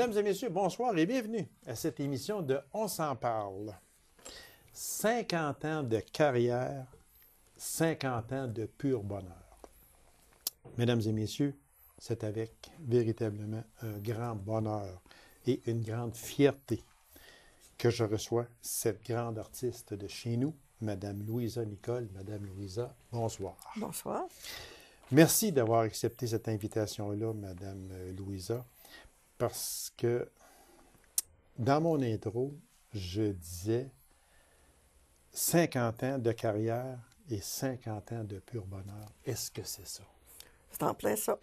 Mesdames et messieurs, bonsoir et bienvenue à cette émission de On s'en parle. 50 ans de carrière, 50 ans de pur bonheur. Mesdames et messieurs, c'est avec véritablement un grand bonheur et une grande fierté que je reçois cette grande artiste de chez nous, Madame Louisa Nicole. Madame Louisa, bonsoir. Bonsoir. Merci d'avoir accepté cette invitation-là, Madame Louisa parce que dans mon intro, je disais 50 ans de carrière et 50 ans de pur bonheur. Est-ce que c'est ça? C'est en plein ça.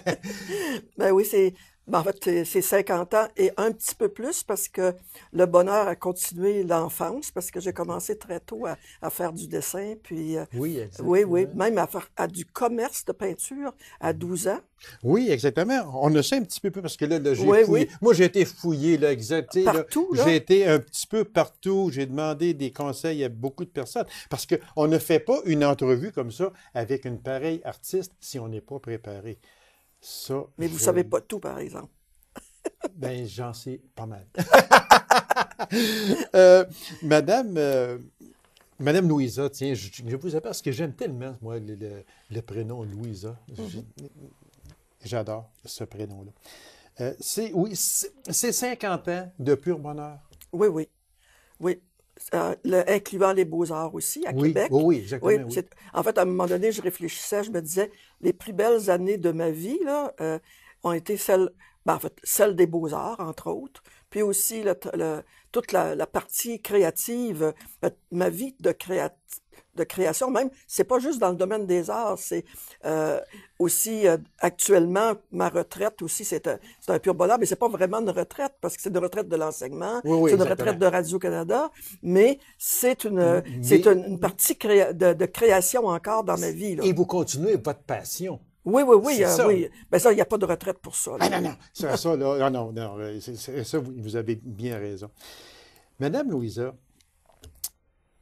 ben oui, c'est ben, en fait, c'est 50 ans et un petit peu plus parce que le bonheur a continué l'enfance, parce que j'ai commencé très tôt à, faire du dessin. Puis, euh, oui, exactement. Oui, oui, même à faire du commerce de peinture à 12 mm. ans. Oui, exactement. On le sait un petit peu plus parce que là, j'ai oui, oui. Moi, j'ai été fouillé, là, exactement. Partout, J'ai été un petit peu partout. J'ai demandé des conseils à beaucoup de personnes parce qu'on ne fait pas une entrevue comme ça avec une pareille artiste si on n'est pas préparé. Mais vous ne savez pas tout, par exemple. ben, j'en sais pas mal. Euh, madame, euh, Madame Louisa, tiens, je, vous appelle parce que j'aime tellement, moi, le, prénom Louisa. Mhm. J'adore ce prénom-là. Euh, c'est, oui, c'est 50 ans de pur bonheur. Oui, oui. Oui, euh, le, incluant les beaux-arts aussi à Québec. Oui, oui, exactement. Oui, en fait, à un moment donné, je réfléchissais, je me disais, les plus belles années de ma vie là, euh, ont été celles, ben, en fait, celles des beaux-arts, entre autres, puis aussi toute la, partie créative, ben, ma vie de créatif de création même. C'est pas juste dans le domaine des arts, c'est euh, aussi euh, actuellement ma retraite aussi c'est un, c'est pur bonheur, mais c'est pas vraiment une retraite parce que c'est une retraite de l'enseignement, c'est une retraite de Radio Canada, mais c'est une c'est une, partie de, création encore dans ma vie. Et vous continuez votre passion. Oui, oui, oui. Euh, oui. Ben ça, il n'y a pas de retraite pour ça. Ah, non, non. non, non, ça, vous avez bien raison. Madame Louisa,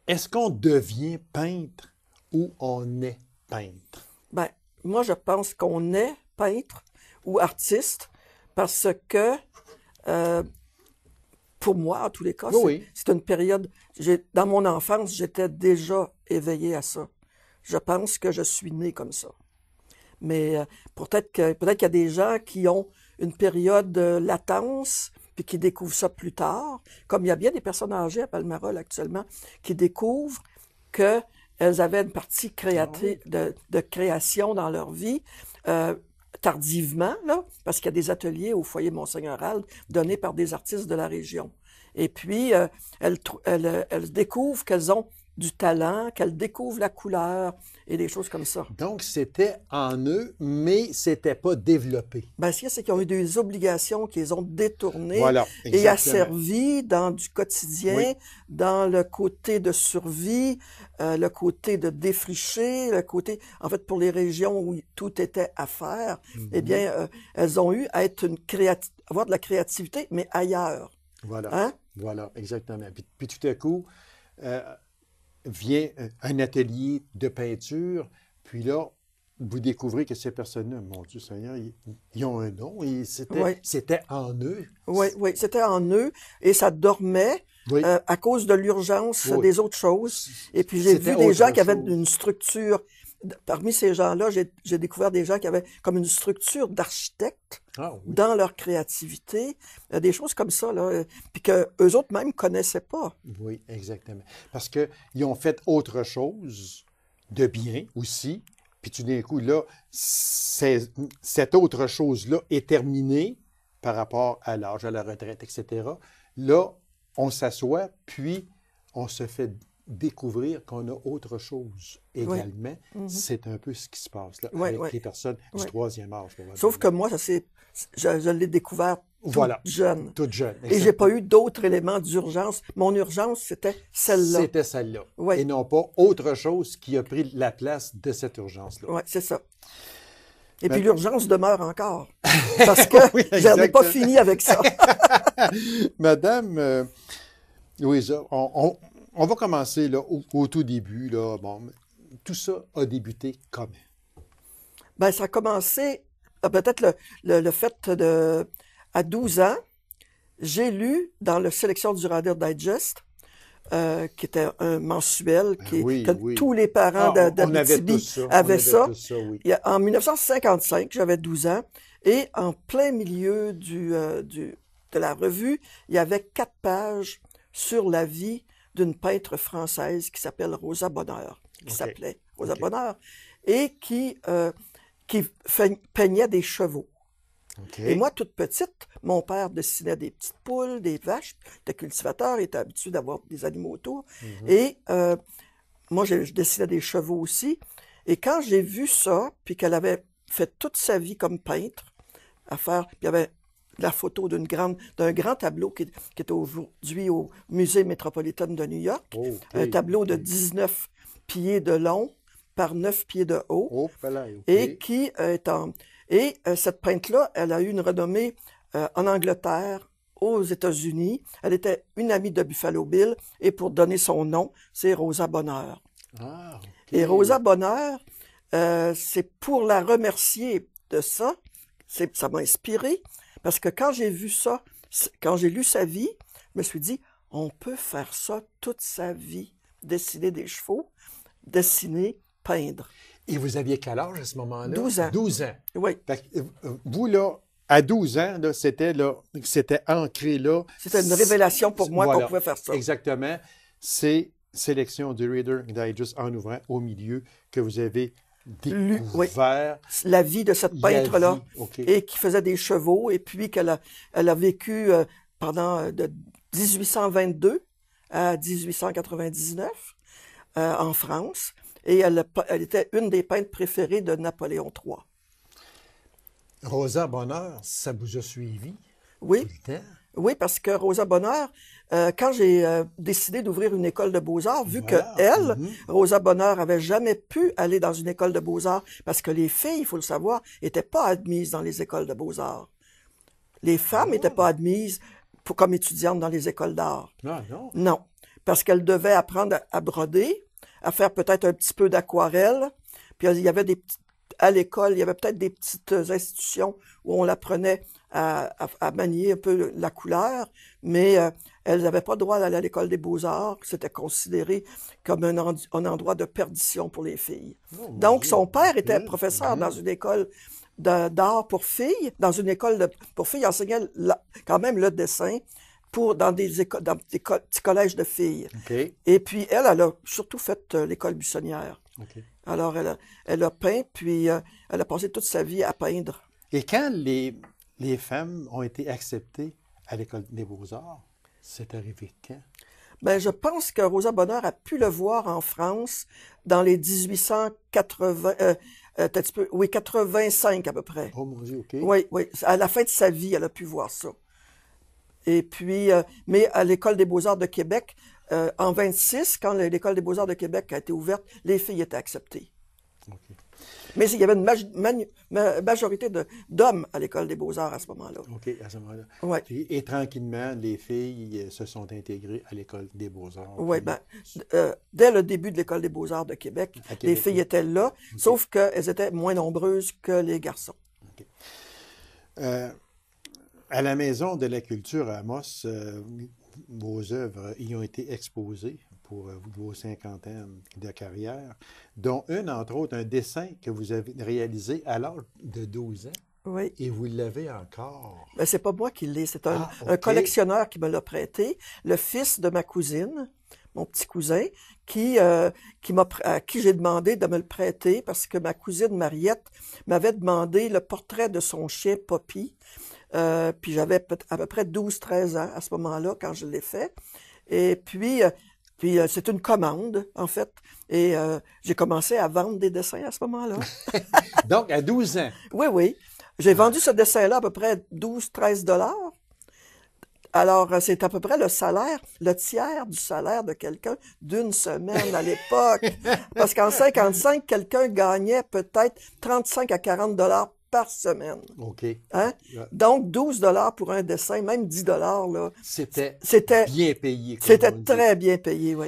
est-ce qu'on devient peintre ou on est peintre? Ben, moi, je pense qu'on est peintre ou artiste parce que, euh, pour moi, en tous les cas, c'est une période. Dans mon enfance, j'étais déjà éveillé à ça. Je pense que je suis né comme ça. Mais euh, peut-être qu'il y a des gens qui ont une période de euh, latence puis qui découvrent ça plus tard, comme il y a bien des personnes âgées à Palmarol actuellement qui découvrent qu'elles avaient une partie créative ah de, création dans leur vie. Euh, tardivement, là, parce qu'il y a des ateliers au foyer Monseigneur Alde donnés par des artistes de la région. Et puis, euh, elles, euh, elles, découvrent qu'elles ont du talent, qu'elles découvrent la couleur, et des choses comme ça. Donc, c'était en eux, mais c'était pas développé. Ben, ce qu'il y a, c'est qu'ils ont eu des obligations qu'ils ont détournées et asservies dans du quotidien, dans le côté de survie, euh, le côté de défricher, le côté... En fait, pour les régions où tout était à faire, eh mhm. bien, euh, elles ont eu à être une avoir de la créativité, mais ailleurs. Voilà, hein? voilà, exactement. Puis, tout à coup... Euh, vient euh, un atelier de peinture, puis là, vous découvrez que ces personnes-là, mon Dieu Seigneur, ils, ont un nom, et c'était, en eux. Oui, c'était en eux, et ça dormait euh, à cause de l'urgence des autres choses. Et puis j'ai vu des gens qui avaient une structure parmi ces gens-là, j'ai découvert des gens qui avaient comme une structure d'architecte ah dans leur créativité, euh, des choses comme ça, là, euh, puis que eux autres même connaissaient pas. Oui, exactement. Parce qu'ils ont fait autre chose de bien aussi, puis tout d'un coup, là, cette autre chose-là est terminée par rapport à l'âge, à la retraite, etc. Là, on s'assoit, puis on se fait découvrir qu'on a autre chose également. Mhm. C'est un peu ce qui se passe avec les personnes du troisième âge. Sauf que moi, ça c'est, je, l'ai découvert toute jeune. Toute jeune. Et j'ai pas eu d'autres éléments d'urgence. Mon urgence, c'était celle-là. C'était celle-là. Et non pas autre chose qui a pris la place de cette urgence-là. Oui, c'est ça. Et puis l'urgence demeure encore. Parce que j'avais pas fini avec ça. Madame... Euh, Louisa, on, on va commencer au, tout début. Là, bon, tout ça a débuté comment? Ben, ça a commencé, euh, peut-être le, fait de, à 12 ans, j'ai lu dans la sélection du Radar Digest, euh, qui était un mensuel, ben qui, que tous les parents ah, d'Abitibi avaient ça. En 1955, j'avais 12 ans, et en plein milieu euh, du, de la revue, il y avait quatre pages sur la vie d'une peintre française qui s'appelle Rosa Bonheur, qui s'appelait Rosa Bonheur, et qui, euh, qui peignait des chevaux. Et moi, toute petite, mon père dessinait des petites poules, des vaches, était cultivateur, était habitué d'avoir des animaux autour. Mhm. Et euh, moi, je, dessinais des chevaux aussi. Et quand j'ai vu ça, puis qu'elle avait fait toute sa vie comme peintre, à faire, avait la photo d'une grande, d'un grand tableau qui, qui est aujourd'hui au Musée métropolitain de New York. Oh, Un tableau de 19 pieds de long par 9 pieds de haut. Oh, et qui est et euh, cette peinte-là, elle a eu une renommée euh, en Angleterre, aux États-Unis. Elle était une amie de Buffalo Bill et pour donner son nom, c'est Rosa Bonheur. Ah, Et Rosa Bonheur, euh, c'est pour la remercier de ça, ça m'a inspiré, parce que quand j'ai vu ça, quand j'ai lu sa vie, je me suis dit, on peut faire ça toute sa vie, dessiner des chevaux, dessiner, peindre. Et vous aviez quel âge à ce moment-là? 12 ans. 12 ans. Oui. Euh, vous, là, à 12 ans, c'était c'était ancré là. C'était une révélation pour moi qu'on pouvait faire ça. Exactement. C'est sélection du Reader Digest en ouvrant au milieu que vous avez la vie de cette peintre-là et qui faisait des chevaux et puis qu'elle a, elle a vécu euh, pendant euh, de 1822 à 1899 euh, en France et elle, était une des peintres préférées de Napoléon III. Rosa Bonheur, ça vous a suivi oui. Oui, parce que Rosa Bonheur, euh, quand j'ai euh, décidé d'ouvrir une école de beaux-arts, vu que elle, mm-hmm. Rosa Bonheur, avait jamais pu aller dans une école de beaux-arts, parce que les filles, il faut le savoir, n'étaient pas admises dans les écoles de beaux-arts. Les femmes n'étaient ah. pas admises pour, comme étudiantes dans les écoles d'art. Ah, non. non, parce qu'elles devaient apprendre à, broder, à faire peut-être un petit peu d'aquarelle, puis il y avait des, à l'école, il y avait peut-être des petites euh, institutions où on l'apprenait à, à, manier un peu la couleur, mais euh, elles n'avaient pas le droit d'aller à l'école des beaux-arts. C'était considéré comme un, endroit de perdition pour les filles. Oh, Donc, son père était mm-hmm. professeur mm-hmm. dans une école d'art pour filles, dans une école de, pour filles, il enseignait quand même le dessin pour dans des écoles, des petits collèges de filles. Et puis elle, elle a surtout fait euh, l'école buissonnière. Alors, elle a, peint, puis euh, elle a passé toute sa vie à peindre. Et quand les, femmes ont été acceptées à l'École des beaux-arts, c'est arrivé quand? Bien, je pense que Rosa Bonheur a pu le voir en France dans les 1880, euh, euh peu, oui, 85 à peu près. Oh mon Dieu, OK. Oui, oui. À la fin de sa vie, elle a pu voir ça. Et puis, euh, mais à l'École des beaux-arts de Québec, euh, en 26, quand l'École des beaux-arts de Québec a été ouverte, les filles étaient acceptées. Mais il y avait une majorité d'hommes à l'École des beaux-arts à ce moment-là. OK, à ce moment-là. Et, tranquillement, les filles euh, se sont intégrées à l'École des beaux-arts. Oui, ben, euh, dès le début de l'École des beaux-arts de Québec, les filles étaient là, sauf qu'elles étaient moins nombreuses que les garçons. à la Maison de la Culture à Amos, vos œuvres y ont été exposées pour euh, vos cinquantaines de carrière, dont une, entre autres, un dessin que vous avez réalisé à l'âge de 12 ans. Oui. Et vous l'avez encore. Mais ben, c'est pas moi qui l'ai, c'est un, ah, collectionneur qui me l'a prêté, le fils de ma cousine, mon petit cousin, qui, euh, qui m'a, à qui j'ai demandé de me le prêter parce que ma cousine Mariette m'avait demandé le portrait de son chien Poppy euh, puis j'avais à peu près 12-13 ans à ce moment-là quand je l'ai fait. Et puis, euh, puis euh, c'est une commande, en fait. Et j'ai commencé à vendre des dessins à ce moment-là. Donc, à 12 ans. Oui, oui. J'ai vendu ce dessin-là à peu près 12-13 dollars. Alors, c'est à peu près le salaire, le tiers du salaire de quelqu'un d'une semaine à l'époque. Parce qu'en 55, quelqu'un gagnait peut-être 35 à 40 dollars par semaine. OK. Hein? Donc, 12 dollars pour un dessin, même 10 dollars, là. C'était bien payé. C'était très bien payé, oui.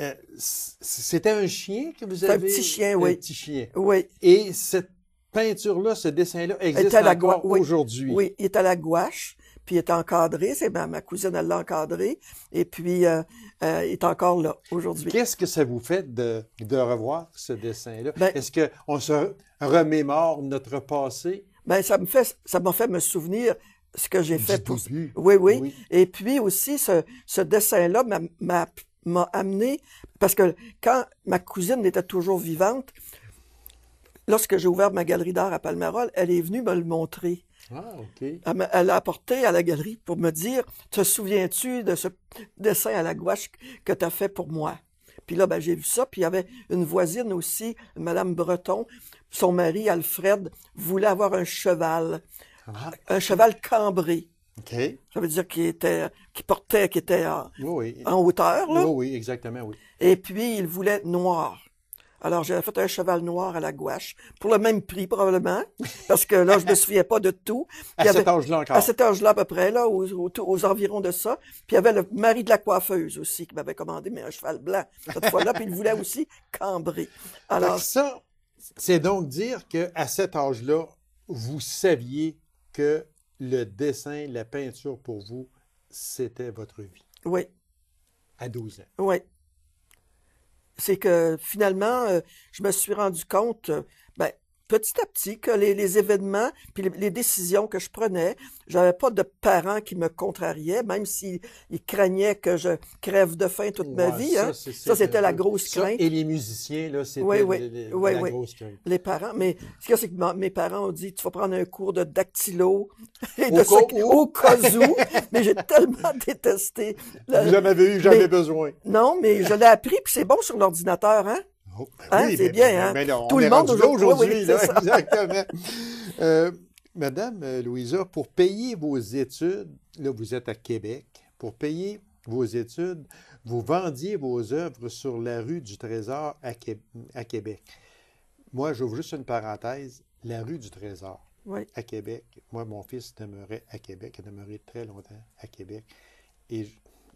Euh, c'était un chien que vous avez? un petit chien, oui. Un petit chien. Oui. Et cette peinture-là, ce dessin-là existe encore aujourd'hui. Oui, il est à la gouache puis il est encadré. C'est ma, cousine, elle l'a encadré. Et puis, euh, euh, est encore là aujourd'hui. Qu'est-ce que ça vous fait de, revoir ce dessin-là? Ben Est-ce qu'on se remémore notre passé? Ben, ça me fait, ça m'a fait me souvenir ce que j'ai fait pour. Oui, oui, Et puis aussi, ce, dessin-là m'a m'a amené parce que quand ma cousine était toujours vivante, lorsque j'ai ouvert ma galerie d'art à Palmarol, elle est venue me le montrer. Ah, elle a apporté à la galerie pour me dire Te souviens-tu de ce dessin à la gouache que tu as fait pour moi Puis là, ben, j'ai vu ça. Puis il y avait une voisine aussi, Madame Breton. Son mari, Alfred, voulait avoir un cheval. Ah. Un cheval cambré. Ça veut dire qu'il était, qui portait, qui était en, hauteur. Oui, oui, exactement, oui. Et puis, il voulait noir. Alors, j'ai fait un cheval noir à la gouache, pour le même prix probablement, parce que là, je me souviens pas de tout. à cet âge-là encore. À cet âge-là à peu près, là, aux, environs de ça. Puis il y avait le mari de la coiffeuse aussi qui m'avait commandé, mais un cheval blanc cette fois-là, puis il voulait aussi cambrer. Alors ça, c'est donc dire que à cet âge-là, vous saviez que le dessin, la peinture pour vous, c'était votre vie. Oui. À 12 ans. Oui c'est que finalement, euh, je me suis rendu compte euh, petit à petit que les, événements puis les, décisions que je prenais, j'avais pas de parents qui me contrariaient, même s'ils craignaient que je crève de faim toute ma vie. Hein. Ça, c'était la grosse crainte. Et les musiciens, là, c'était les, Les parents, mais ce que c'est que mes parents ont dit, tu vas prendre un cours de dactylo et de co au mais j'ai tellement détesté. Vous en eu jamais besoin. Non, mais je l'ai appris, puis c'est bon sur l'ordinateur, hein? Oh, ben hein, c'est bien, hein? Mais Tout le monde aujourd'hui, exactement. Madame Louisa, pour payer vos études, là, vous êtes à Québec, pour payer vos études, vous vendiez vos œuvres sur la rue du Trésor à, Québec. Moi, j'ouvre juste une parenthèse, la rue du Trésor à Québec. Moi, mon fils demeurait à Québec, il a demeuré très longtemps à Québec, et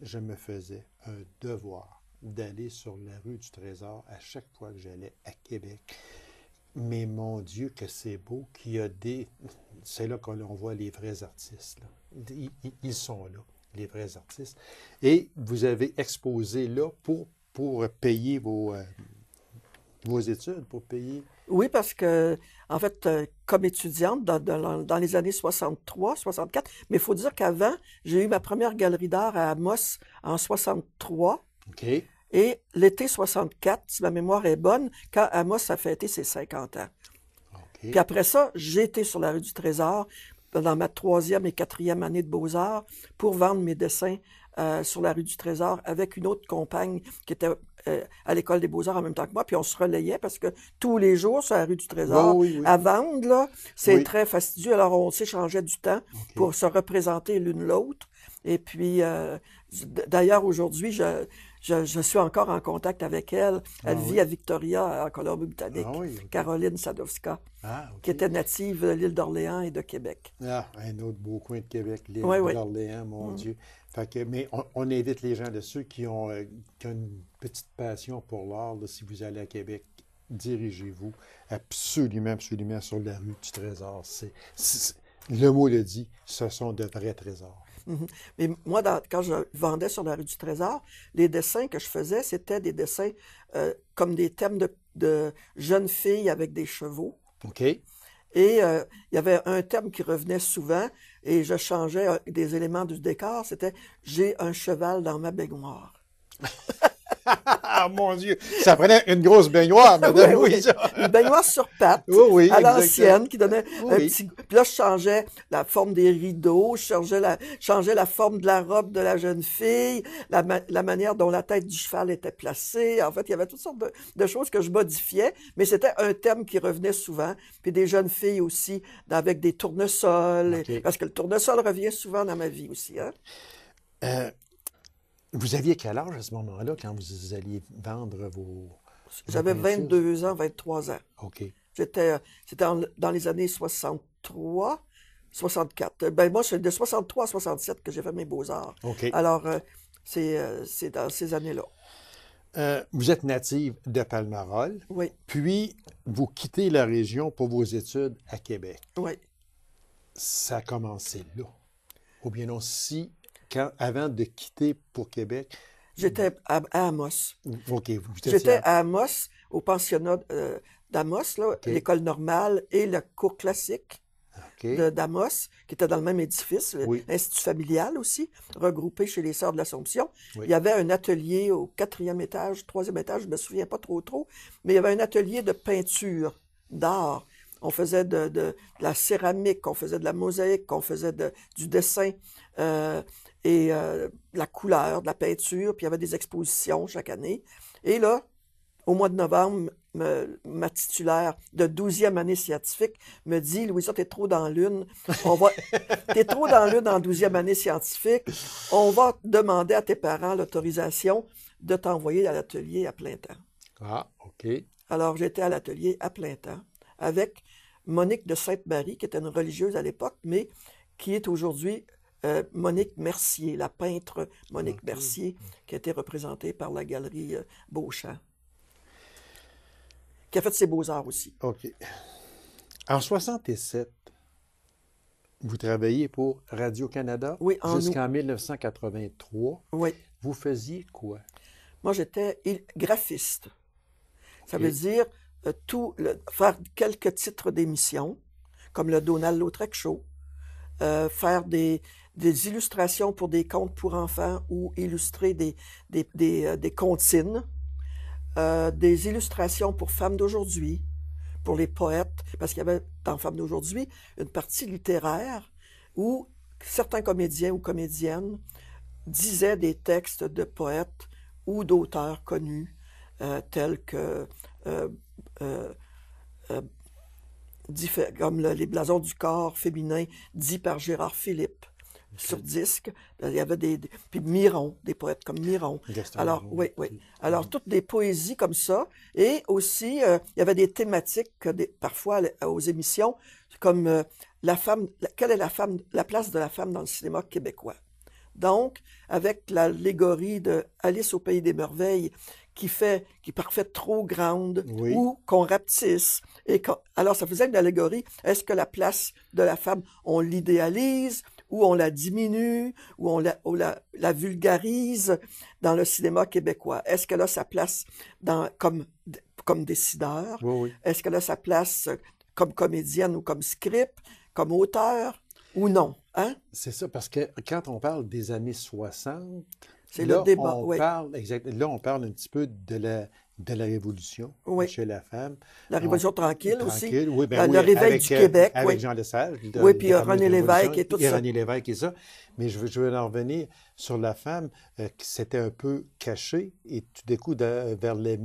je me faisais un devoir d'aller sur la rue du Trésor à chaque fois que j'allais à Québec. Mais mon Dieu, que c'est beau, qu'il y a des... C'est là qu'on voit les vrais artistes. Ils, sont là, les vrais artistes. Et vous avez exposé là pour, pour payer vos, euh, vos études, pour payer... Oui, parce que, en fait, euh, comme étudiante, dans, dans, les années 63, 64, mais il faut dire qu'avant, j'ai eu ma première galerie d'art à Amos en 63, et l'été 64, si ma mémoire est bonne, quand Amos a fêté ses 50 ans. Puis après ça, j'étais sur la rue du Trésor dans ma troisième et quatrième année de Beaux-Arts pour vendre mes dessins euh, sur la rue du Trésor avec une autre compagne qui était euh, à l'école des Beaux-Arts en même temps que moi, puis on se relayait parce que tous les jours sur la rue du Trésor, à vendre, c'est très fastidieux. Alors on s'échangeait du temps pour se représenter l'une l'autre. Et puis, euh, d'ailleurs, aujourd'hui, je, je, suis encore en contact avec elle. Elle ah vit à Victoria, en Colombie-Britannique. Ah Caroline Sadowska, ah, qui était native de l'île d'Orléans et de Québec. Ah, un autre beau coin de Québec, l'île d'Orléans, mon mm. Dieu. mais on, invite les gens de ceux qui ont, euh, une petite passion pour l'art, si vous allez à Québec, dirigez-vous absolument, absolument sur la rue du Trésor. C'est, le mot le dit, ce sont de vrais trésors. Mhm. Mais moi, quand je vendais sur la rue du Trésor, les dessins que je faisais, c'était des dessins euh, comme des thèmes de, jeunes filles avec des chevaux. OK. Et euh, il y avait un thème qui revenait souvent et je changeais euh, des éléments du décor. C'était J'ai un cheval dans ma baignoire. ah, mon Dieu! Ça prenait une grosse baignoire, madame Une baignoire sur pattes, à l'ancienne, qui donnait un petit... Puis là, je changeais la forme des rideaux, je changeais la, la forme de la robe de la jeune fille, la, manière dont la tête du cheval était placée. En fait, il y avait toutes sortes de, choses que je modifiais, mais c'était un thème qui revenait souvent. Puis des jeunes filles aussi, avec des tournesols, parce que le tournesol revient souvent dans ma vie aussi. Hein? Euh, vous aviez quel âge à ce moment-là quand vous alliez vendre vos. J'avais 22 ans, 23 ans. OK. Euh, c'était dans les années 63, 64. Euh, ben moi, c'est de 63 à 67 que j'ai fait mes beaux-arts. OK. Alors, euh, c'est, c'est dans ces années-là. vous êtes native de Palmarol. Oui. Puis, vous quittez la région pour vos études à Québec. Oui. Ça a commencé là. Ou bien non, si avant de quitter pour Québec? J'étais à, Amos. J'étais à Amos, au pensionnat euh, d'Amos, l'école normale et le cours classique d'Amos, qui était dans le même édifice, l'Institut familial aussi, regroupé chez les Sœurs de l'Assomption. Il y avait un atelier au quatrième étage, troisième étage, je ne me souviens pas trop trop, mais il y avait un atelier de peinture, d'art. On faisait de, la céramique, on faisait de la mosaïque, on faisait de, du dessin. Euh, et euh, la couleur, de la peinture, puis il y avait des expositions chaque année. Et là, au mois de novembre, ma titulaire de 12e année scientifique me dit Louisa, t'es trop dans l'une. t'es trop dans l'une en 12e année scientifique. On va demander à tes parents l'autorisation de t'envoyer à l'atelier à plein temps. Ah, OK. Alors, j'étais à l'atelier à plein temps avec Monique de Sainte-Marie, qui était une religieuse à l'époque, mais qui est aujourd'hui euh, Monique Mercier, la peintre Monique mm. Mercier, mm. qui a été représentée par la galerie euh, Beauchamp, qui a fait ses beaux-arts aussi. OK. En 67, vous travaillez pour Radio-Canada oui, jusqu'en 1983. Oui. Vous faisiez quoi? Moi, j'étais graphiste. Ça veut dire euh, tout le, faire quelques titres d'émissions, comme le Donald Lautrec Show, faire des, des illustrations pour des contes pour enfants ou illustrer des, des, des, euh, des euh, des illustrations pour femmes d'aujourd'hui, pour les poètes, parce qu'il y avait dans Femmes d'aujourd'hui une partie littéraire où certains comédiens ou comédiennes disaient des textes de poètes ou d'auteurs connus, euh, tels que comme les blasons du corps féminin dit par Gérard Philippe, sur disque. Il y avait des, Puis Miron, des poètes comme Miron. Alors, oui, oui. Alors, mm-hmm. toutes des poésies comme ça. Et aussi, euh, il y avait des thématiques parfois euh, aux émissions, comme euh, la femme, quelle est la femme, la place de la femme dans le cinéma québécois. Donc, avec l'allégorie de Alice au pays des merveilles, qui fait, qui parfait trop grande, ou qu'on rapetisse. Et alors, ça faisait une allégorie. Est-ce que la place de la femme, on l'idéalise, où on la diminue, où on la, la, vulgarise dans le cinéma québécois? Est-ce qu'elle a sa place dans, comme, comme décideur? Est-ce qu'elle a sa place comme comédienne ou comme script, comme auteur ou non? Hein? C'est ça, parce que quand on parle des années 60, c'est le débat. On parle, là, on parle un petit peu de la de la Révolution chez la femme. La Révolution tranquille, aussi. Oui, ben, oui, le réveil du euh, Québec. Avec Jean Lesage. oui, puis René Lévesque et tout ça. René Lévesque et ça. Mais je veux, je veux en revenir sur la femme euh, qui s'était un peu caché, Et tout d'un coup, vers le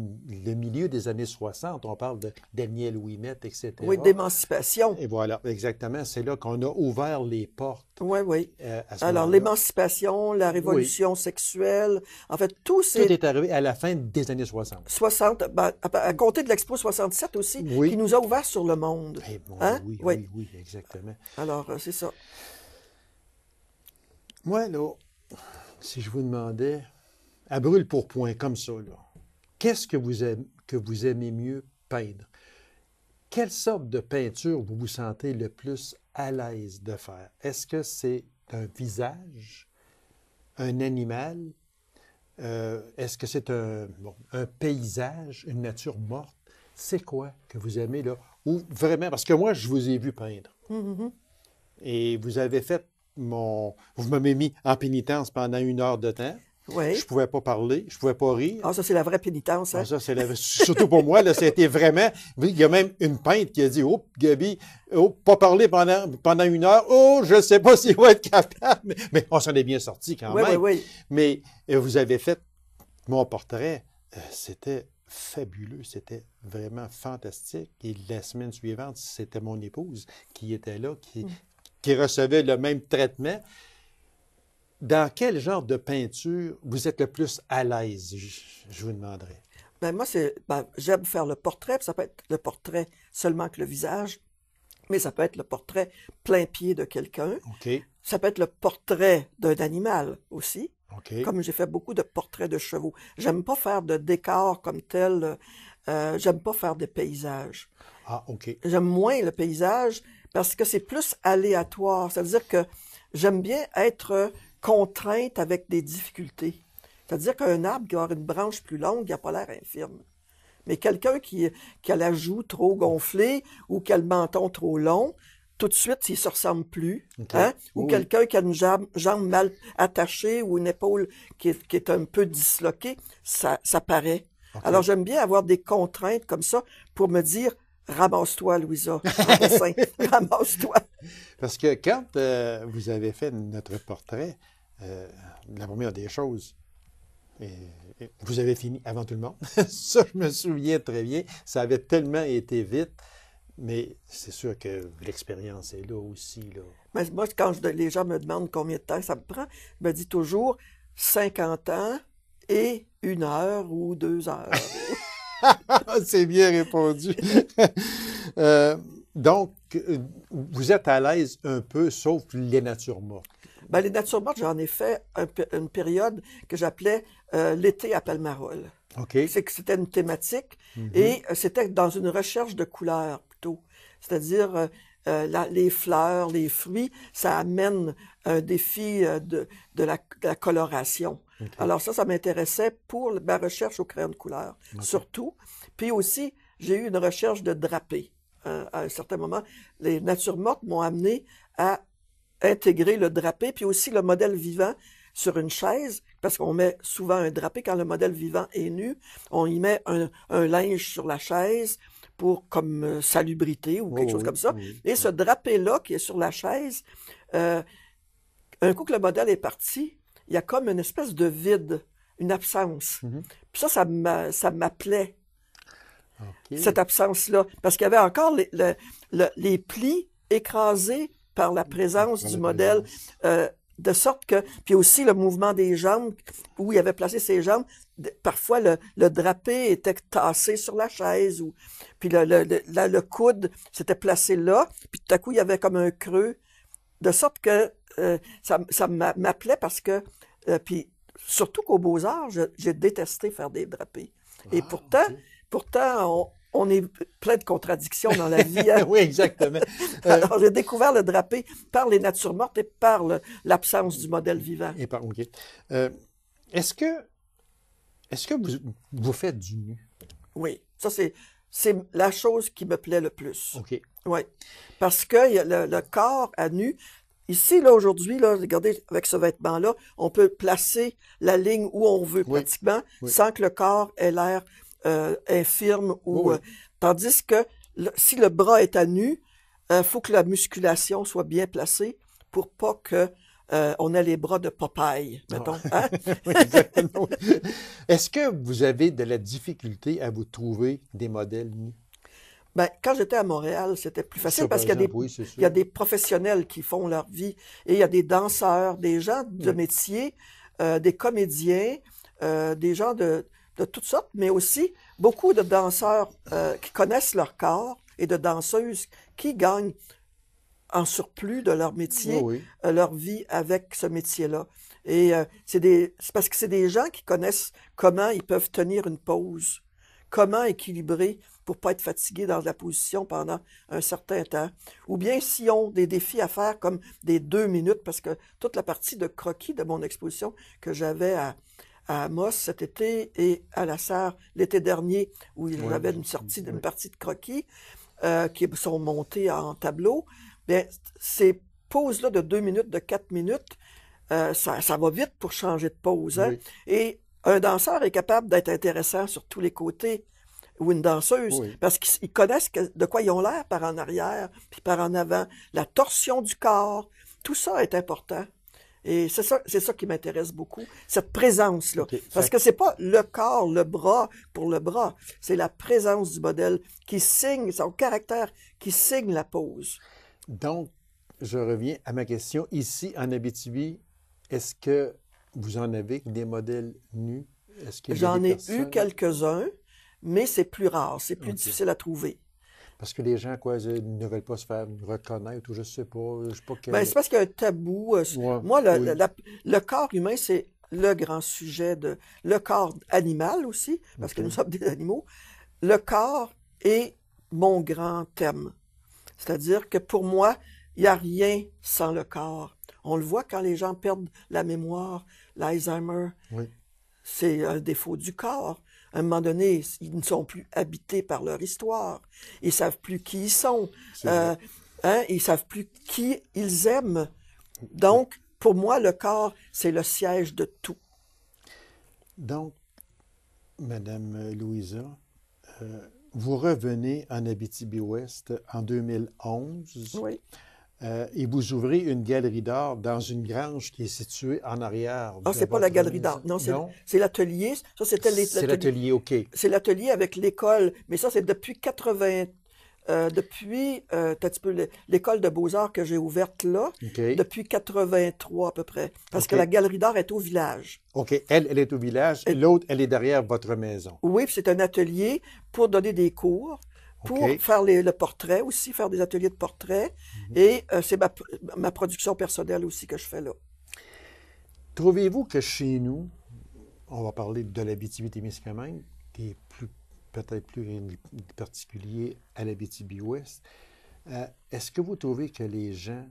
milieu des années 60, on parle de Daniel Ouimet, etc. Oui, d'émancipation. Et voilà, exactement. C'est là qu'on a ouvert les portes. Oui, oui. Euh, Alors, l'émancipation, la révolution sexuelle, en fait, tout c'est... Tout est arrivé à la fin des années 60. 60, ben, à, compter de l'Expo 67 aussi, qui nous a ouvert sur le monde. Eh hein? oui, oui, oui, exactement. Alors, euh, c'est ça. Moi, là, si je vous demandais, à brûle pour point, comme ça, qu'est-ce que vous, aimez, que vous aimez mieux peindre? Quelle sorte de peinture vous vous sentez le plus à l'aise de faire? Est-ce que c'est un visage, un animal? Euh, est-ce que c'est un, paysage, une nature morte? C'est quoi que vous aimez là? Ou vraiment, parce que moi, je vous ai vu peindre. Mm-hmm. Et vous avez fait mon, vous m'avez mis en pénitence pendant une heure de temps. Oui. Je ne pouvais pas parler, je ne pouvais pas rire. Ah, ça, c'est la vraie pénitence. Hein? Ah, ça, Surtout pour moi, là, c'était vraiment. Il y a même une peinte qui a dit Oh, Gabi, oh, pas parler pendant, pendant une heure. Oh, je ne sais pas si vous être capable. Mais on oh, s'en est bien sorti quand oui, même. Oui, oui. Mais euh, vous avez fait mon portrait. Euh, c'était fabuleux, c'était vraiment fantastique. Et la semaine suivante, c'était mon épouse qui était là, qui mm qui recevaient le même traitement. Dans quel genre de peinture vous êtes le plus à l'aise, je vous demanderai Ben moi, c'est, ben, j'aime faire le portrait, ça peut être le portrait seulement que le visage, mais ça peut être le portrait plein pied de quelqu'un. Ok. Ça peut être le portrait d'un animal aussi. Comme j'ai fait beaucoup de portraits de chevaux. J'aime pas faire de décors comme tel. Euh, j'aime pas faire des paysages. Ah, OK. J'aime moins le paysage parce que c'est plus aléatoire. C'est-à-dire que j'aime bien être euh, contrainte avec des difficultés. C'est-à-dire qu'un arbre qui a une branche plus longue, il n'a pas l'air infirme. Mais quelqu'un qui, a la joue trop gonflée ou qui a le menton trop long, tout de suite, il ne se ressemble plus. Hein? Ou quelqu'un qui a une jambe, mal attachée ou une épaule qui est, un peu disloquée, ça, paraît. Alors j'aime bien avoir des contraintes comme ça pour me dire, Ramasse-toi, Louisa. Ramasse-toi. Parce que quand euh, vous avez fait notre portrait, euh, la première des choses, vous avez fini avant tout le monde. ça, je me souviens très bien. Ça avait tellement été vite. Mais c'est sûr que l'expérience est là aussi. Là. Mais moi, quand les gens me demandent combien de temps ça me prend, je me dis toujours 50 ans et une heure ou deux heures. C'est bien répondu. Euh, donc, euh, vous êtes à l'aise un peu, sauf les natures mortes. Ben, les natures mortes, j'en ai fait une période que j'appelais euh, l'été à Palmarol. Okay. C'est que c'était une thématique mhm. et c'était dans une recherche de couleurs plutôt. C'est-à-dire, euh, les fleurs, les fruits, ça amène un défi euh, de, la, coloration. Alors ça, ça m'intéressait pour ma recherche au crayon de couleur, surtout. Puis aussi, j'ai eu une recherche de drapé. Euh, à un certain moment, les natures mortes m'ont amené à intégrer le drapé, puis aussi le modèle vivant sur une chaise, parce qu'on met souvent un drapé quand le modèle vivant est nu. On y met un linge sur la chaise, pour comme euh, salubrité ou quelque chose comme ça. Et ce drapé-là qui est sur la chaise, euh, un coup que le modèle est parti, il y a comme une espèce de vide, une absence. Mhm. Puis ça, ça m'appelait. Cette absence-là. Parce qu'il y avait encore les, plis écrasés par la présence du modèle euh, de sorte que, puis aussi le mouvement des jambes, où il avait placé ses jambes, parfois le, drapé était tassé sur la chaise, ou, puis le, le, le, coude s'était placé là, puis tout à coup il y avait comme un creux, de sorte que euh, ça, ça m'appelait parce que, euh, puis surtout qu'aux beaux-arts, j'ai détesté faire des drapés. Et ah, pourtant, pourtant on, on est plein de contradictions dans la vie. Hein. oui, exactement. Euh, Alors, j'ai découvert le drapé par les natures mortes et par l'absence du modèle vivant. Et par, OK. Euh, est-ce que, est-ce que vous, vous faites du nu? Oui, ça c'est, c'est la chose qui me plaît le plus. OK. Oui, parce que le, corps à nu, Ici, là, aujourd'hui, là, regardez, avec ce vêtement-là, on peut placer la ligne où on veut, pratiquement, sans que le corps ait l'air euh, infirme ou euh, tandis que si le bras est à nu, il euh, faut que la musculation soit bien placée pour pas que on ait les bras de Popeye, ah, mettons. Hein? Est-ce que vous avez de la difficulté à vous trouver des modèles nus? Ben, quand j'étais à Montréal, c'était plus facile parce qu'il y, a des professionnels qui font leur vie et il y a des danseurs, des gens de métier, des comédiens, des gens de de toutes sortes, mais aussi beaucoup de danseurs euh, qui connaissent leur corps et de danseuses qui gagnent en surplus de leur métier, euh, leur vie avec ce métier-là. Et euh, c'est parce que c'est des gens qui connaissent comment ils peuvent tenir une pause, comment équilibrer pour pas être fatigué dans la position pendant un certain temps. Ou bien s'ils ont des défis à faire comme des deux minutes, parce que toute la partie de croquis de mon exposition que j'avais à, à Amos cet été et à la Sarre l'été dernier, où il y avait une sortie d'une partie de croquis euh, qui sont montés en tableau. Bien, ces pauses-là de deux minutes, de quatre minutes, euh, ça, va vite pour changer de pause. Hein. Et un danseur est capable d'être intéressant sur tous les côtés ou une danseuse, parce qu'ils connaissent de quoi ils ont l'air par en arrière, puis par en avant, la torsion du corps, tout ça est important. Et c'est ça, c'est ça qui m'intéresse beaucoup, cette présence-là. Parce que c'est pas le corps, le bras pour le bras, c'est la présence du modèle qui signe, son caractère qui signe la pose. Donc, je reviens à ma question. Ici, en Abitibi, est-ce que vous en avez des modèles nus? J'en ai eu quelques-uns, mais c'est plus rare, c'est plus difficile à trouver. Parce que les gens, quoi, ils ne veulent pas se faire reconnaître ou je sais pas. Je sais pas ben, c'est parce qu'il y a un tabou. Euh, moi, le, corps humain, c'est le grand sujet de. Le corps animal aussi, parce que nous sommes des animaux. Le corps est mon grand thème. C'est-à-dire que pour moi, il n'y a rien sans le corps. On le voit quand les gens perdent la mémoire, l'Alzheimer. C'est un défaut du corps à un moment donné, ils ne sont plus habités par leur histoire. Ils savent plus qui ils sont. Ils euh, hein, ils savent plus qui ils aiment. Donc, pour moi, le corps, c'est le siège de tout. Donc, Madame Louisa, euh, vous revenez en Abitibi-Ouest en 2011. Oui. Euh, et vous ouvrez une galerie d'art dans une grange qui est située en arrière. Ah, c'est pas la galerie d'art, non, c'est l'atelier. Ça, c'était C'est l'atelier, OK. C'est l'atelier avec l'école, mais ça, c'est depuis 80 euh, depuis euh, peu l'école de beaux-arts que j'ai ouverte là, depuis 83 à peu près, parce que la galerie d'art est au village. OK, elle, elle est au village, et l'autre, elle est derrière votre maison. Oui, c'est un atelier pour donner des cours pour faire le portrait aussi, faire des ateliers de portrait. Mhm. Et euh, c'est ma, ma, production personnelle aussi que je fais là. Trouvez-vous que chez nous, on va parler de la BTB témiscamingue qui est peut-être plus particulier à la ouest euh, est-ce que vous trouvez que les gens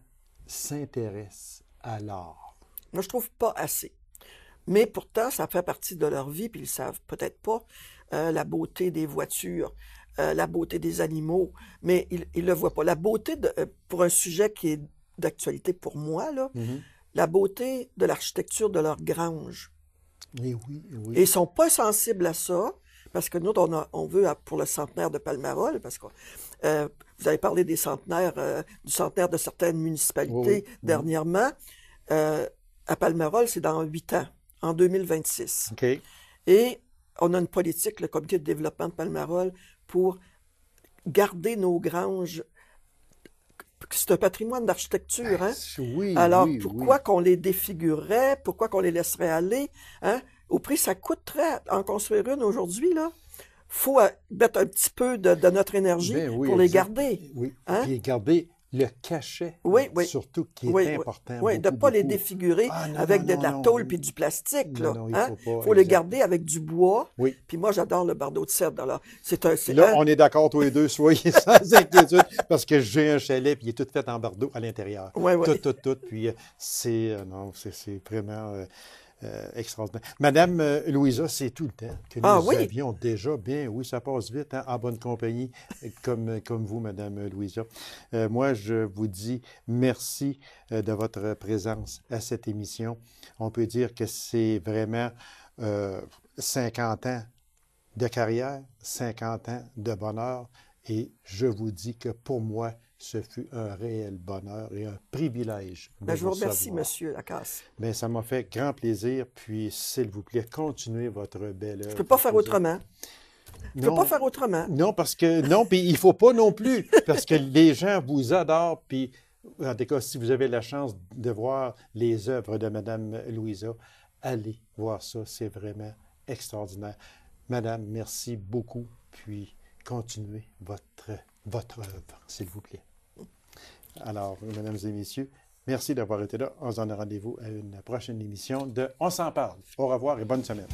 s'intéressent à l'art? Moi, je trouve pas assez. Mais pourtant, ça fait partie de leur vie, puis ils savent peut-être pas euh, la beauté des voitures, euh, la beauté des animaux, mais ils ne le voit pas. La beauté, euh, pour un sujet qui est d'actualité pour moi, mhm. la beauté de l'architecture de leur grange. Et eh oui, eh oui. Et ils sont pas sensibles à ça, parce que nous, on, veut, pour le centenaire de Palmarol, parce que euh, vous avez parlé des centenaires, du centenaire de certaines municipalités dernièrement, à Palmarol, c'est dans huit ans, en 2026. Et on a une politique, le comité de développement de Palmarol, pour garder nos granges. C'est un patrimoine d'architecture. Ben, hein? Oui, Alors, pourquoi qu'on les défigurerait? Pourquoi qu'on les laisserait aller? Hein? Au prix, ça coûterait en construire une aujourd'hui, là faut euh, mettre un petit peu de, notre énergie ben pour les garder. Oui, hein? les garder le cachet, euh, surtout, qui est important. Oui, de ne pas les défigurer ah, avec de la tôle puis du plastique. il hein? faut, les garder avec du bois. Puis moi, j'adore le bardeau de cèdre. Alors, c'est un, là, on est d'accord, tous les deux, soyez sans inquiétude, parce que j'ai un chalet, puis il est tout fait en bardeau à l'intérieur. Oui, Tout, tout, tout. Puis euh, c'est, euh, non, c'est, vraiment... Euh, extraordinaire. Madame euh, Louisa, c'est tout le temps que ah nous avions déjà bien. Oui, ça passe vite hein, en bonne compagnie, euh, comme, comme vous, Madame Louisa. moi, je vous dis merci de votre présence à cette émission. On peut dire que c'est vraiment 50 ans de carrière, 50 ans de bonheur, et je vous dis que pour moi, ce fut un réel bonheur et un privilège. Ben, je vous remercie, Monsieur Lacasse. mais ben, ça m'a fait grand plaisir. Puis, s'il vous plaît, continuez votre belle œuvre. Je ne peux pas faire autrement. Je ne peux pas faire autrement. Non, parce que non, puis il faut pas non plus, parce que les gens vous adorent, puis en tout cas, si vous avez la chance de voir les œuvres de Madame Louisa, allez voir ça, c'est vraiment extraordinaire. Madame, merci beaucoup, puis continuez votre votre œuvre, s'il vous plaît. Alors, mesdames et messieurs, merci d'avoir été là. On se donne rendez-vous à une prochaine émission de On s'en parle. Au revoir et bonne semaine.